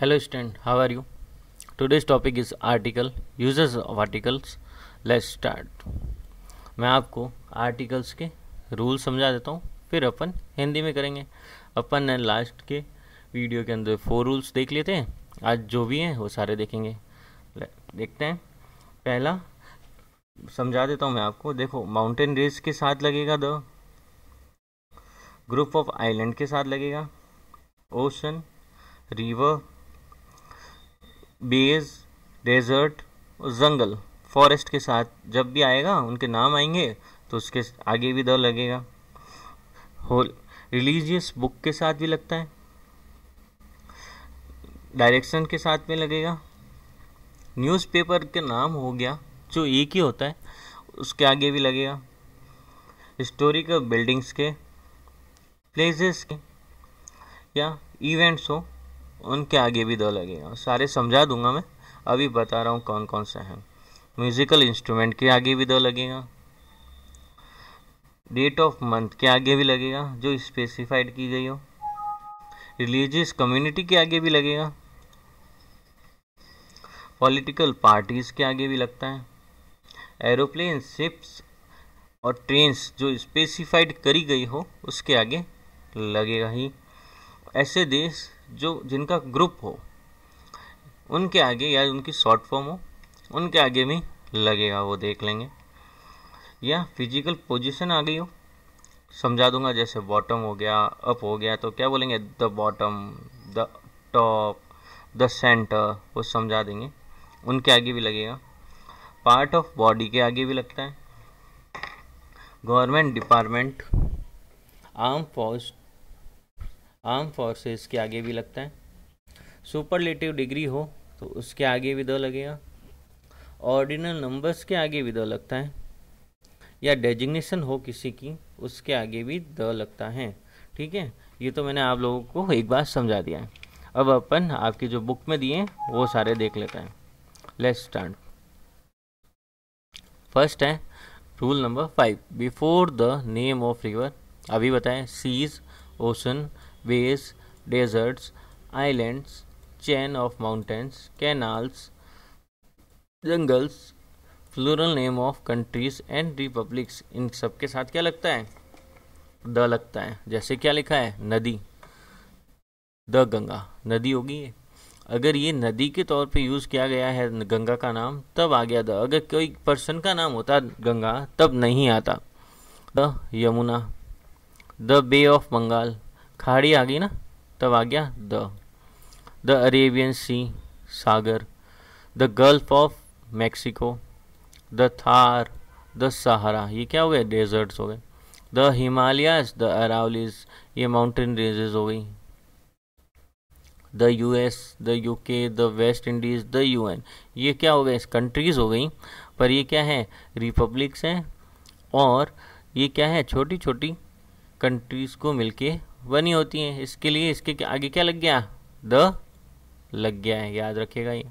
hello student how are you today's topic is article uses of articles let's start मैं आपको articles के rule समझा देता हूँ फिर अपन हिंदी में करेंगे अपन ने लास्ट के वीडियो के अंदर फोर रूल्स देख लेते हैं आज जो भी हैं वो सारे देखेंगे देखते हैं पहला समझा देता हूँ मैं आपको देखो माउंटेन रेस के साथ लगेगा द ग्रुप ऑफ आइलैंड के साथ लगेगा ओशन रिवर बेज डेजर्ट और जंगल फॉरेस्ट के साथ जब भी आएगा उनके नाम आएंगे तो उसके आगे भी द लगेगा होल रिलीजियस बुक के साथ भी लगता है डायरेक्शन के साथ में लगेगा न्यूज़पेपर के नाम हो गया जो एक ही होता है उसके आगे भी लगेगा हिस्टोरिकल बिल्डिंग्स के प्लेसेस के या इवेंट्स हो उनके आगे भी दो लगे सारे समझा दूंगा मैं अभी बता रहा हूँ कौन कौन सा है म्यूज़िकल इंस्ट्रूमेंट के आगे भी दो लगेगा डेट ऑफ मंथ के आगे भी लगेगा जो स्पेसिफाइड की गई हो रिलीजियस कम्युनिटी के आगे भी लगेगा पॉलिटिकल पार्टीज़ के आगे भी लगता है एरोप्लेन शिप्स और ट्रेन्स जो स्पेसिफाइड करी गई हो उसके आगे लगेगा ही ऐसे देश जो जिनका ग्रुप हो उनके आगे या उनकी शॉर्ट फॉर्म हो उनके आगे भी लगेगा वो देख लेंगे या फिजिकल पोजीशन आ गई हो समझा दूंगा जैसे बॉटम हो गया अप हो गया तो क्या बोलेंगे the bottom the top the centre वो समझा देंगे उनके आगे भी लगेगा पार्ट ऑफ बॉडी के आगे भी लगता है government department arm force arm forces के आगे भी लगता है सुपरलेटिव डिग्री हो तो उसके आगे भी द लगेगा ऑर्डिनल नंबर्स के आगे भी द लगता है या डेजिग्नेशन हो किसी की उसके आगे भी द लगता है ठीक है ये तो मैंने आप लोगों को एक बार समझा दिया है अब अपन आपकी जो बुक में दिए वो सारे देख लेते हैं लेट्स स्टार्ट फर्स्ट है rule number five before the name of river अभी बताएं seas ocean ways, deserts islands chain of mountains, canals jungles floral name of countries and republics इन सब के साथ क्या लगता है द लगता है जैसे क्या लिखा है नदी द गंगा नदी होगी ये अगर ये नदी के तौर पे यूज़ किया गया है गंगा का नाम तब आ गया द अगर कोई पर्सन का नाम होता गंगा तब नहीं आता the Yamuna the bay of Bengal खाड़ी आ गई ना तब आ गया द द अरेबियन सी सागर the gulf of Mexico the Thar the Sahara ये क्या हो गए डेजर्ट्स हो गए द हिमालयाज द अरावलीज ये माउंटेन रेंजेस हो गई the U S the U K the West Indies the U N ये क्या हो गए कंट्रीज़ हो गई पर ये क्या है रिपब्लिक्स हैं और ये क्या है छोटी छोटी कंट्रीज़ को मिलके बनी होती हैं इसके लिए इसके आगे क्या लग गया द लग गया है याद रखेगा ये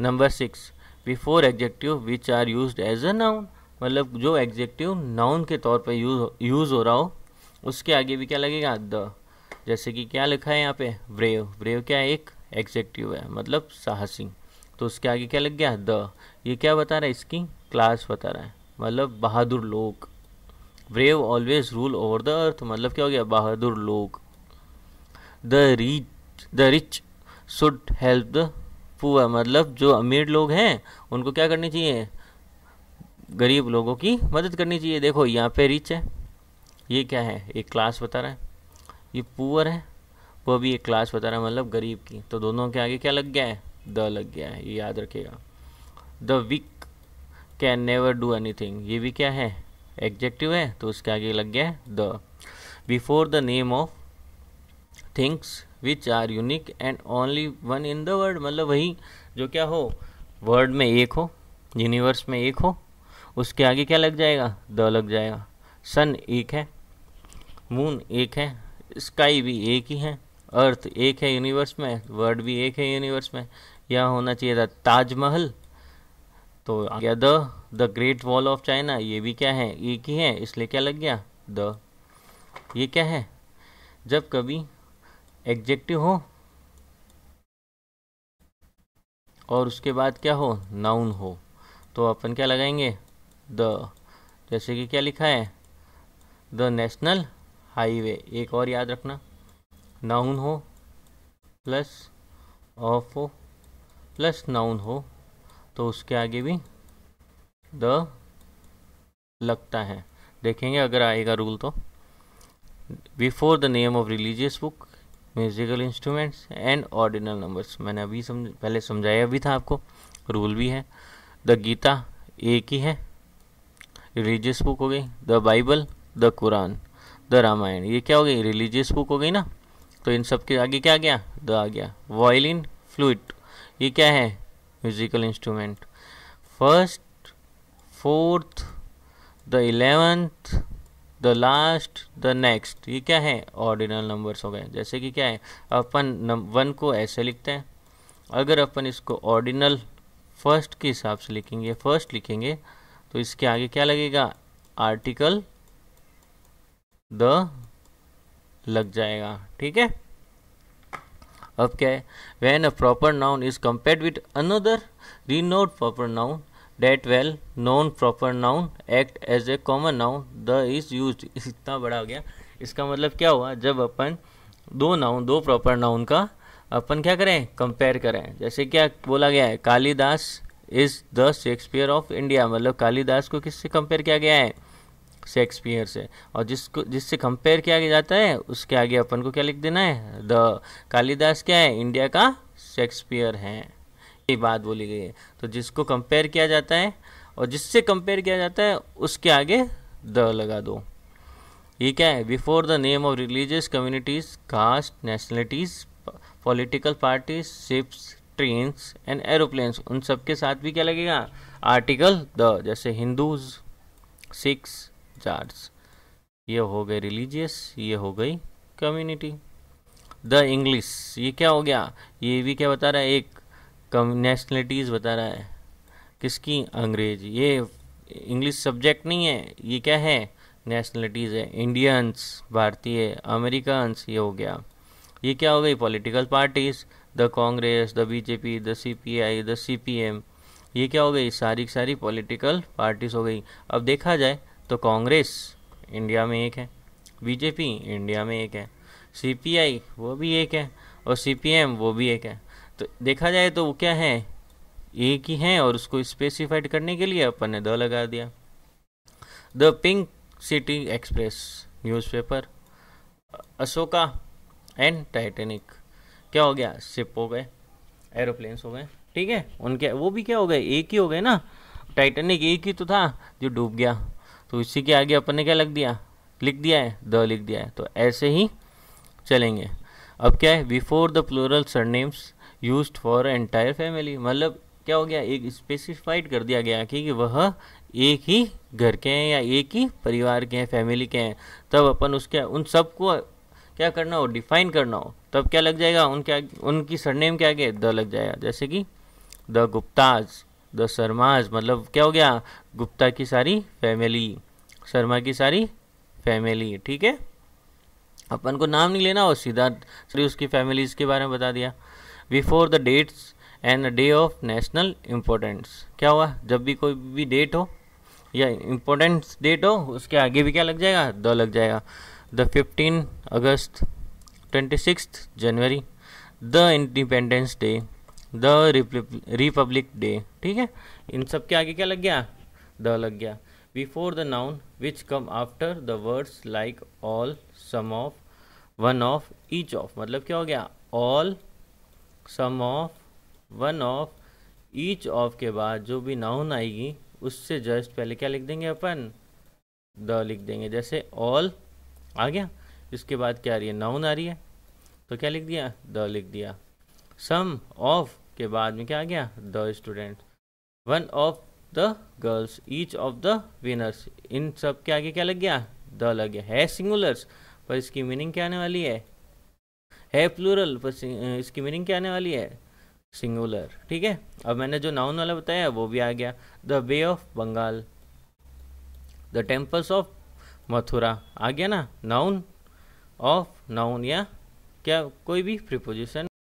number six before adjective which are use as a noun मतलब जो एग्जेक्टिव नाउन के तौर पर यूज यूज़ हो रहा हो उसके आगे भी क्या लगेगा द जैसे कि क्या लिखा है यहाँ पे ब्रेव ब्रेव क्या है एक एग्जेक्टिव है मतलब साहसी तो उसके आगे क्या लग गया द ये क्या बता रहा है इसकी क्लास बता रहा है मतलब बहादुर लोग brave always rule over the earth मतलब क्या हो गया बहादुर लोग the rich the rich should help the poor मतलब जो अमीर लोग हैं उनको क्या करनी चाहिए गरीब लोगों की मदद करनी चाहिए देखो यहाँ पे रिच है ये क्या है एक क्लास बता रहा है ये पुअर है वो भी एक क्लास बता रहा है मतलब गरीब की तो दोनों के आगे क्या लग गया है द लग गया है ये याद रखिएगा the weak can never do thing ये भी क्या है एग्जेक्टिव है तो उसके आगे लग गया the before the name of things which are unique and only one in the world मतलब वही जो क्या हो वर्ल्ड में एक हो यूनिवर्स में एक हो उसके आगे क्या लग जाएगा द लग जाएगा सन एक है मून एक है स्काई भी एक ही है अर्थ एक है यूनिवर्स में वर्ल्ड भी एक है यूनिवर्स में यह होना चाहिए था ताजमहल तो आ गया the the great wall of China ये भी क्या है एक ही है इसलिए क्या लग गया द ये क्या है जब कभी एग्जेक्टिव हो और उसके बाद क्या हो नाउन हो तो अपन क्या लगाएंगे द जैसे कि क्या लिखा है द नेशनल हाईवे एक और याद रखना नाउन हो प्लस ऑफ हो प्लस नाउन हो तो उसके आगे भी द लगता है देखेंगे अगर आएगा रूल तो before the name of religious book musical instruments and ordinal numbers मैंने अभी समझ पहले समझाया भी था आपको रूल भी है द गीता एक ही है रिलीजियस बुक हो गई the Bible the Quran the Ramayana ये क्या हो गई रिलीजियस बुक हो गई ना तो इन सब के आगे क्या आ गया द आ गया वायलिन फ्लूट ये क्या है musical instrument first fourth the eleventh the last the next ये क्या है ऑर्डिनल नंबर्स हो गए जैसे कि क्या है अपन वन को ऐसे लिखते हैं अगर अपन इसको ऑर्डिनल फर्स्ट के हिसाब से लिखेंगे फर्स्ट लिखेंगे तो इसके आगे क्या लगेगा आर्टिकल द लग जाएगा ठीक है अब क्या है when a proper noun is compared with another not proper noun that well non proper noun act as a common noun the is use इतना बड़ा हो गया इसका मतलब क्या हुआ जब अपन दो नाउन दो प्रॉपर नाउन का अपन क्या करें कंपेयर करें जैसे क्या बोला गया है Kalidas is the Shakespeare of India मतलब कालिदास को किससे कंपेयर किया गया है शेक्सपियर से और जिसको जिससे कंपेयर किया जाता है उसके आगे अपन को क्या लिख देना है द कालिदास क्या है इंडिया का शेक्सपियर है ये बात बोली गई है तो जिसको कंपेयर किया जाता है और जिससे कंपेयर किया जाता है उसके आगे द लगा दो ये क्या है before the name of religious communities caste nationalities political parties ships trains and aeroplanes उन सब के साथ भी क्या लगेगा आर्टिकल द जैसे हिंदूज सिक्स जार्स ये हो गए रिलीजियस ये हो गई कम्युनिटी द इंग्लिश ये क्या हो गया ये भी क्या बता रहा है एक कम नेशनलिटीज़ बता रहा है किसकी अंग्रेज ये इंग्लिश सब्जेक्ट नहीं है ये क्या है नेशनलिटीज़ है इंडियंस भारतीय अमेरिकन्स ये हो गया ये क्या हो गई political parties the Congress the BJP the CPI the CPM ये क्या हो गई सारी सारी पॉलिटिकल पार्टीज़ हो गई अब देखा जाए तो कांग्रेस इंडिया में एक है बीजेपी इंडिया में एक है सीपीआई वो भी एक है और सीपीएम वो भी एक है तो देखा जाए तो वो क्या है एक ही हैं और उसको स्पेसिफाइड करने के लिए अपन ने द लगा दिया the pink city express newspaper Ashoka and Titanic क्या हो गया शिप हो गए एरोप्लेन्स हो गए ठीक है उनके वो भी क्या हो गए एक ही हो गए ना टाइटेनिक एक ही तो था जो डूब गया तो इसी के आगे अपन ने क्या लग दिया लिख दिया है द लिख दिया है तो ऐसे ही चलेंगे अब क्या है before the sur surnames use for entire family मतलब क्या हो गया एक स्पेसिफाइड कर दिया गया कि वह एक ही घर के हैं या एक ही परिवार के हैं फैमिली के हैं तब अपन उसके उन सबको क्या करना हो डिफाइन करना हो तब क्या लग जाएगा उनके उनकी सरनेम क्या आगे द लग जाएगा जैसे कि द गुप्ताज द शर्माज मतलब क्या हो गया गुप्ता की सारी फैमिली शर्मा की सारी फैमिली ठीक है अपन को नाम नहीं लेना और सीधा उसकी फैमिलीज के बारे में बता दिया before the dates and day of national importance क्या हुआ जब भी कोई भी डेट हो या इम्पोर्टेंस डेट हो उसके आगे भी क्या लग जाएगा द लग जाएगा द फिफ्टीन अगस्त ट्वेंटी सिक्स जनवरी the independence day the republic day ठीक है इन सब के आगे क्या लग गया द लग गया before the noun which come after the words like all some of one of each of मतलब क्या हो गया all some of one of each of के बाद जो भी नाउन आएगी उससे जस्ट पहले क्या लिख देंगे अपन द लिख देंगे जैसे ऑल आ गया इसके बाद क्या आ रही है नाउन आ रही है तो क्या लिख दिया द लिख दिया सम ऑफ के बाद में क्या आ गया the student one of the girls each of the winners इन सब के आगे क्या लग गया द लग गया है सिंगुलर्स पर इसकी मीनिंग क्या आने वाली है है प्लूरल पर इसकी मीनिंग क्या आने वाली है सिंगुलर ठीक है अब मैंने जो नाउन वाला बताया वो भी आ गया the bay of Bengal the temples of Mathura आ गया ना नाउन ऑफ नाउन या क्या कोई भी प्रिपोजिशन